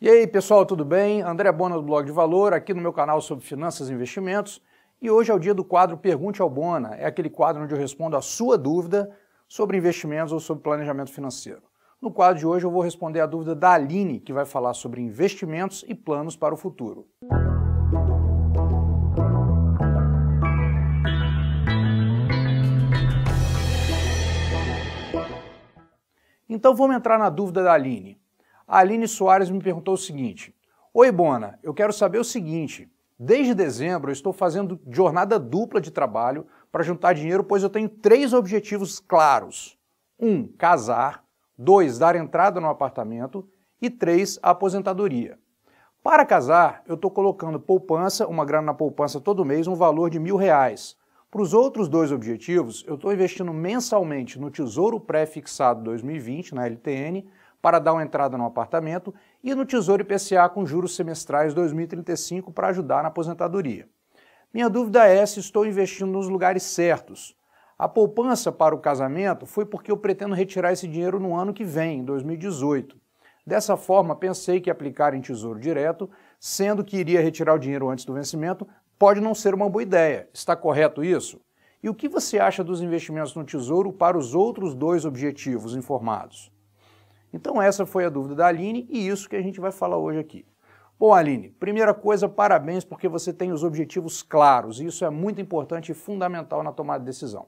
E aí, pessoal, tudo bem? André Bona do Blog de Valor, aqui no meu canal sobre finanças e investimentos. E hoje é o dia do quadro Pergunte ao Bona. É aquele quadro onde eu respondo a sua dúvida sobre investimentos ou sobre planejamento financeiro. No quadro de hoje eu vou responder a dúvida da Aline, que vai falar sobre investimentos e planos para o futuro. Então vamos entrar na dúvida da Aline. A Aline Soares me perguntou o seguinte: Oi, Bona, eu quero saber o seguinte. Desde dezembro eu estou fazendo jornada dupla de trabalho para juntar dinheiro, pois eu tenho três objetivos claros: um, casar, dois, dar entrada no apartamento e três, a aposentadoria. Para casar, eu estou colocando poupança, uma grana na poupança todo mês, um valor de mil reais. Para os outros dois objetivos, eu estou investindo mensalmente no Tesouro Pré-Fixado 2020, na LTN, para dar uma entrada no apartamento e no Tesouro IPCA com juros semestrais 2035 para ajudar na aposentadoria. Minha dúvida é se estou investindo nos lugares certos. A poupança para o casamento foi porque eu pretendo retirar esse dinheiro no ano que vem, em 2018. Dessa forma, pensei que aplicar em tesouro direto, sendo que iria retirar o dinheiro antes do vencimento, pode não ser uma boa ideia. Está correto isso? E o que você acha dos investimentos no tesouro para os outros dois objetivos informados? Então essa foi a dúvida da Aline e isso que a gente vai falar hoje aqui. Bom, Aline, primeira coisa, parabéns porque você tem os objetivos claros e isso é muito importante e fundamental na tomada de decisão.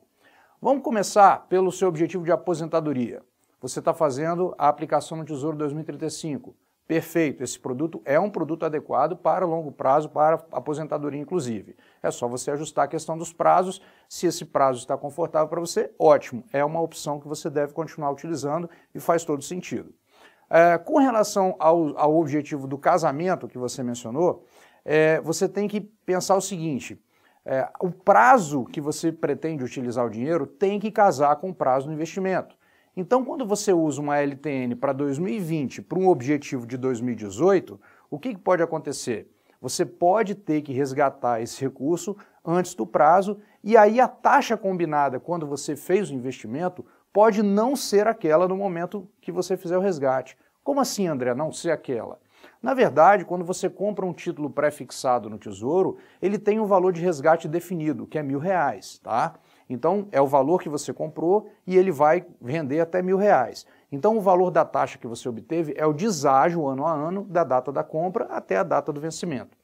Vamos começar pelo seu objetivo de aposentadoria. Você está fazendo a aplicação no Tesouro 2035 perfeito, esse produto é um produto adequado para longo prazo, para aposentadoria inclusive. É só você ajustar a questão dos prazos. Se esse prazo está confortável para você, ótimo, é uma opção que você deve continuar utilizando e faz todo sentido. É, com relação ao, ao, objetivo do casamento que você mencionou, é, você tem que pensar o seguinte: é, o prazo que você pretende utilizar o dinheiro tem que casar com o prazo do investimento. Então, quando você usa uma LTN para 2020 para um objetivo de 2018, o que, que pode acontecer? Você pode ter que resgatar esse recurso antes do prazo, e aí a taxa combinada quando você fez o investimento pode não ser aquela no momento que você fizer o resgate. Como assim, André, não ser aquela? Na verdade, quando você compra um título pré-fixado no Tesouro, ele tem um valor de resgate definido, que é mil reais, tá? Então, é o valor que você comprou e ele vai render até mil reais. Então, o valor da taxa que você obteve é o deságio ano a ano da data da compra até a data do vencimento.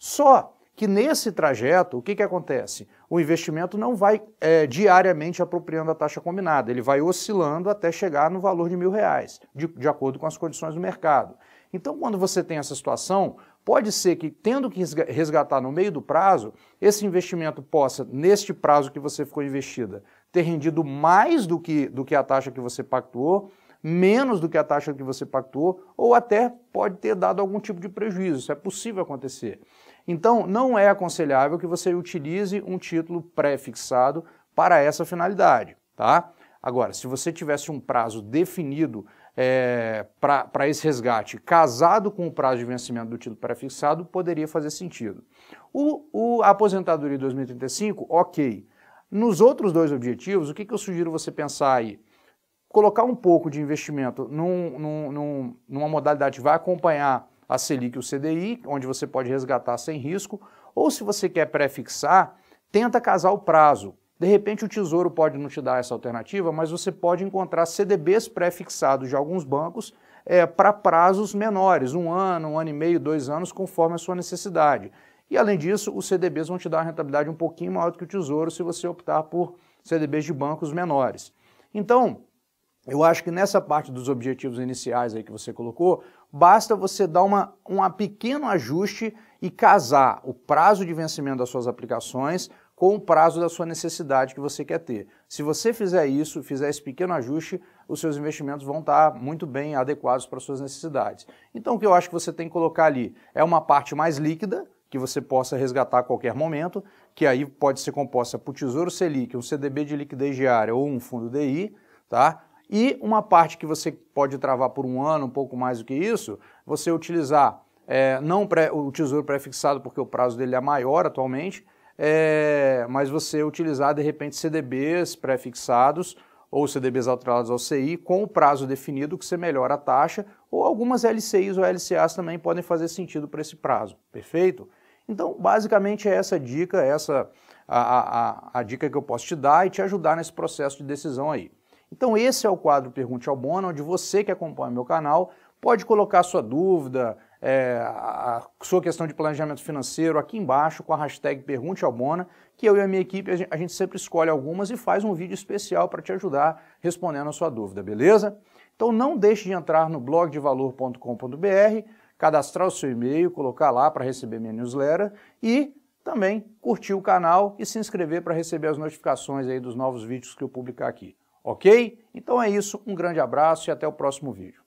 Só que nesse trajeto, o que, que acontece? O investimento não vai é, diariamente apropriando a taxa combinada, ele vai oscilando até chegar no valor de mil reais, de, de acordo com as condições do mercado. Então, quando você tem essa situação, Pode ser que, tendo que resgatar no meio do prazo, esse investimento possa, neste prazo que você ficou investida, ter rendido mais do que, do que a taxa que você pactuou, menos do que a taxa que você pactuou, ou até pode ter dado algum tipo de prejuízo. Isso é possível acontecer. Então, não é aconselhável que você utilize um título pré-fixado para essa finalidade, tá? Agora, se você tivesse um prazo definido é, para esse resgate, casado com o prazo de vencimento do título prefixado, poderia fazer sentido. O, o aposentadoria 2035, ok. Nos outros dois objetivos, o que, que eu sugiro você pensar aí? Colocar um pouco de investimento num, num, num, numa modalidade que vai acompanhar a Selic e o CDI, onde você pode resgatar sem risco, ou se você quer prefixar, tenta casar o prazo de repente, o Tesouro pode não te dar essa alternativa, mas você pode encontrar CDBs pré-fixados de alguns bancos é, para prazos menores, um ano, um ano e meio, dois anos, conforme a sua necessidade. E além disso, os CDBs vão te dar uma rentabilidade um pouquinho maior do que o Tesouro se você optar por CDBs de bancos menores. Então, eu acho que nessa parte dos objetivos iniciais aí que você colocou, basta você dar uma, um pequeno ajuste e casar o prazo de vencimento das suas aplicações com o prazo da sua necessidade que você quer ter. Se você fizer isso, fizer esse pequeno ajuste, os seus investimentos vão estar muito bem adequados para suas necessidades. Então, o que eu acho que você tem que colocar ali é uma parte mais líquida, que você possa resgatar a qualquer momento, que aí pode ser composta por Tesouro Selic, um CDB de liquidez diária ou um fundo DI, tá? E uma parte que você pode travar por um ano, um pouco mais do que isso, você utilizar é, não pré, o Tesouro pré-fixado, porque o prazo dele é maior atualmente, é, mas você utilizar de repente CDBs pré-fixados ou CDBs alterados ao CI com o prazo definido que você melhora a taxa, ou algumas LCIs ou LCAs também podem fazer sentido para esse prazo, perfeito? Então, basicamente é essa dica, essa a, a, a, dica que eu posso te dar e te ajudar nesse processo de decisão aí. Então, esse é o quadro Pergunte ao Bono, onde você que acompanha meu canal pode colocar sua dúvida, é, a sua questão de planejamento financeiro aqui embaixo com a hashtag Pergunte ao Bona, que eu e a minha equipe, a gente, sempre escolhe algumas e faz um vídeo especial para te ajudar respondendo a sua dúvida, beleza? Então não deixe de entrar no blogdevalor.com.br, cadastrar o seu e-mail, colocar lá para receber minha newsletter e também curtir o canal e se inscrever para receber as notificações aí dos novos vídeos que eu publicar aqui, ok? Então é isso, um grande abraço e até o próximo vídeo.